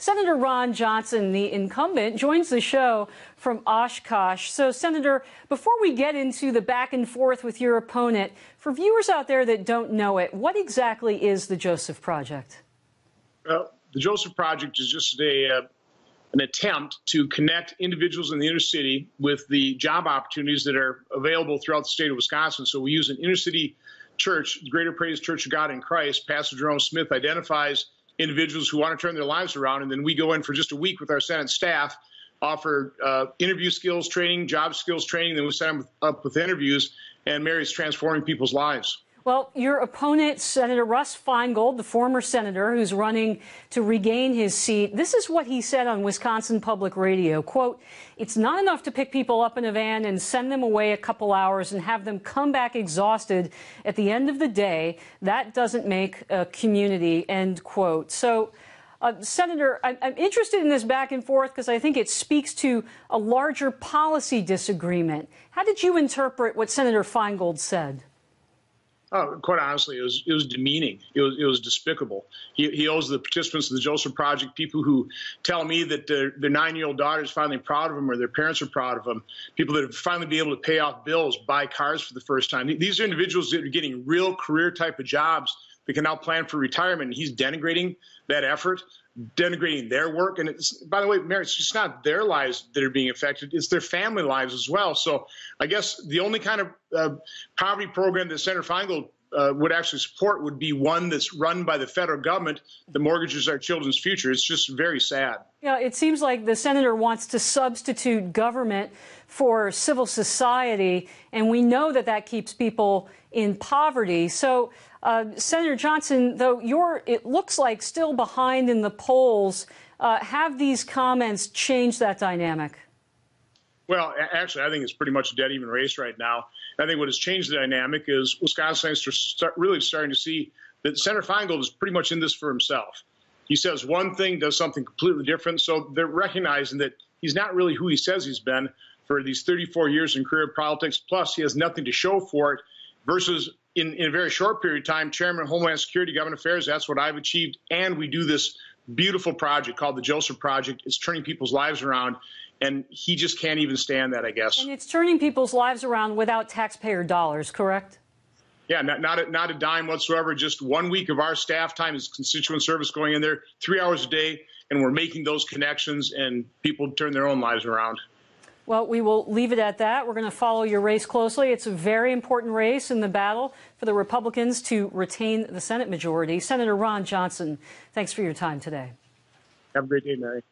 Senator Ron Johnson, the incumbent, joins the show from Oshkosh. So, Senator, before we get into the back and forth with your opponent, for viewers out there that don't know it, what exactly is the Joseph Project? Well, the Joseph Project is just a uh, an attempt to connect individuals in the inner city with the job opportunities that are available throughout the state of Wisconsin. So we use an inner city church, Greater Praise Church of God in Christ. Pastor Jerome Smith identifies individuals who want to turn their lives around. And then we go in for just a week with our Senate staff, offer uh, interview skills training, job skills training, then we set them up with interviews. And Mary's transforming people's lives. Well, your opponent, Senator Russ Feingold, the former senator who's running to regain his seat, this is what he said on Wisconsin Public Radio. Quote, it's not enough to pick people up in a van and send them away a couple hours and have them come back exhausted at the end of the day. That doesn't make a community, end quote. So, uh, Senator, I, am interested in this back and forth because I think it speaks to a larger policy disagreement. How did you interpret what Senator Feingold said? Oh, quite honestly, it was it was demeaning. It was, it was despicable. He, he owes the participants of the Joseph Project people who tell me that their, their nine year old daughter is finally proud of him or their parents are proud of him. People that have finally been able to pay off bills, buy cars for the first time. These are individuals that are getting real career type of jobs that can now plan for retirement. He's denigrating that effort denigrating their work. And it's, by the way, Mary, it's just not their lives that are being affected; it's their family lives as well. So, I guess the only kind of uh, poverty program that Senator Feingold uh, would actually support would be one that's run by the federal government. The mortgages are children's future. It's just very sad. Yeah, it seems like the senator wants to substitute government for civil society, and we know that that keeps people in poverty. So, uh, Senator Johnson, though you're, it looks like still behind in the polls, uh, have these comments changed that dynamic? Well, actually, I think it's pretty much a dead even race right now. I think what has changed the dynamic is Wisconsin start, really starting to see that Senator Feingold is pretty much in this for himself. He says one thing, does something completely different. So they're recognizing that he's not really who he says he's been for these 34 years in career politics. Plus, he has nothing to show for it. Versus in, in a very short period of time, Chairman of Homeland Security, Government Affairs, that's what I've achieved. And we do this beautiful project called the Joseph Project. It's turning people's lives around. And he just can't even stand that, I guess. And it's turning people's lives around without taxpayer dollars, correct? Yeah, not not a, not a dime whatsoever. Just one week of our staff time is constituent service going in there, three hours a day, and we're making those connections, and people turn their own lives around. Well, we will leave it at that. We're going to follow your race closely. It's a very important race in the battle for the Republicans to retain the Senate majority. Senator Ron Johnson, thanks for your time today. Have a great day, Mary.